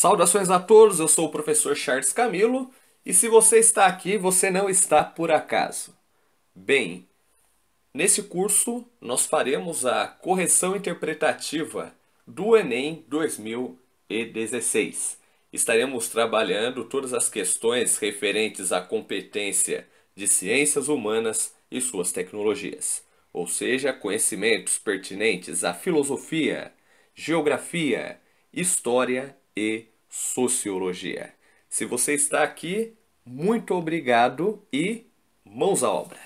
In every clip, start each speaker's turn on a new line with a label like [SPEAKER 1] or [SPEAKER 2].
[SPEAKER 1] Saudações a todos, eu sou o professor Charles Camilo e se você está aqui, você não está por acaso. Bem, nesse curso nós faremos a correção interpretativa do Enem 2016. Estaremos trabalhando todas as questões referentes à competência de ciências humanas e suas tecnologias, ou seja, conhecimentos pertinentes à filosofia, geografia, história e Sociologia. Se você está aqui, muito obrigado e mãos à obra.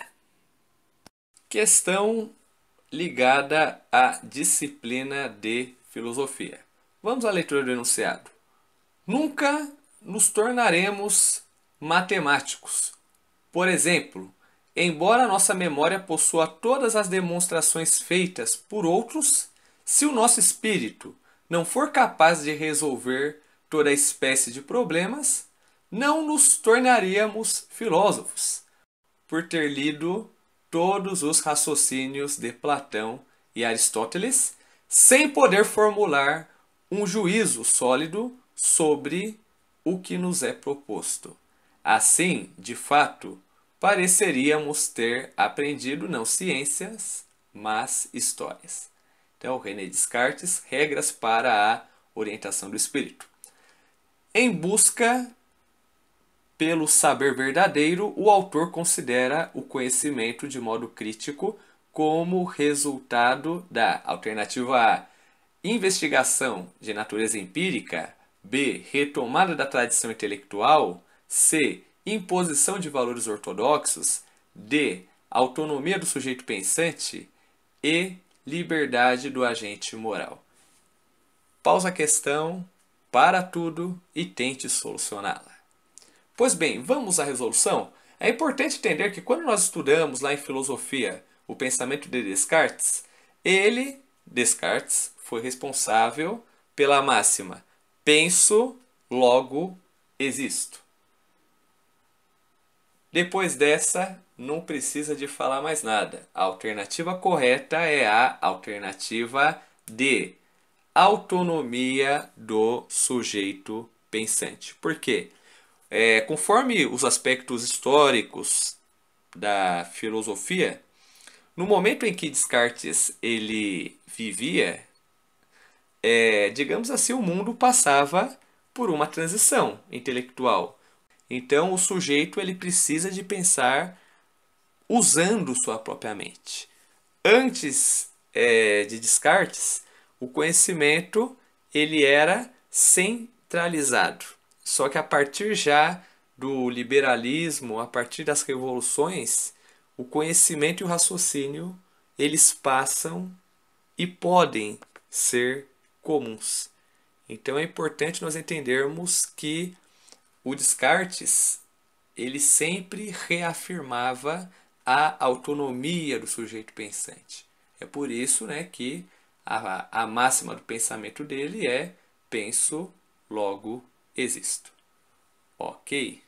[SPEAKER 1] Questão ligada à disciplina de filosofia. Vamos à leitura do enunciado. Nunca nos tornaremos matemáticos. Por exemplo, embora nossa memória possua todas as demonstrações feitas por outros, se o nosso espírito não for capaz de resolver toda espécie de problemas, não nos tornaríamos filósofos, por ter lido todos os raciocínios de Platão e Aristóteles, sem poder formular um juízo sólido sobre o que nos é proposto. Assim, de fato, pareceríamos ter aprendido não ciências, mas histórias. Então, René Descartes, Regras para a Orientação do Espírito. Em busca pelo saber verdadeiro, o autor considera o conhecimento de modo crítico como resultado da alternativa A, investigação de natureza empírica, B, retomada da tradição intelectual, C, imposição de valores ortodoxos, D, autonomia do sujeito pensante, E, liberdade do agente moral. Pausa a questão, para tudo e tente solucioná-la. Pois bem, vamos à resolução? É importante entender que quando nós estudamos lá em filosofia o pensamento de Descartes, ele, Descartes, foi responsável pela máxima: penso, logo existo. Depois dessa, não precisa de falar mais nada. A alternativa correta é a alternativa D. Autonomia do sujeito pensante. Por quê? É, conforme os aspectos históricos da filosofia, no momento em que Descartes ele vivia, é, digamos assim, o mundo passava por uma transição intelectual. Então, o sujeito ele precisa de pensar usando sua própria mente. Antes é, de Descartes, o conhecimento ele era centralizado. Só que a partir já do liberalismo, a partir das revoluções, o conhecimento e o raciocínio eles passam e podem ser comuns. Então é importante nós entendermos que o Descartes ele sempre reafirmava a autonomia do sujeito pensante. É por isso né, que a, a máxima do pensamento dele é penso, logo existo. Ok?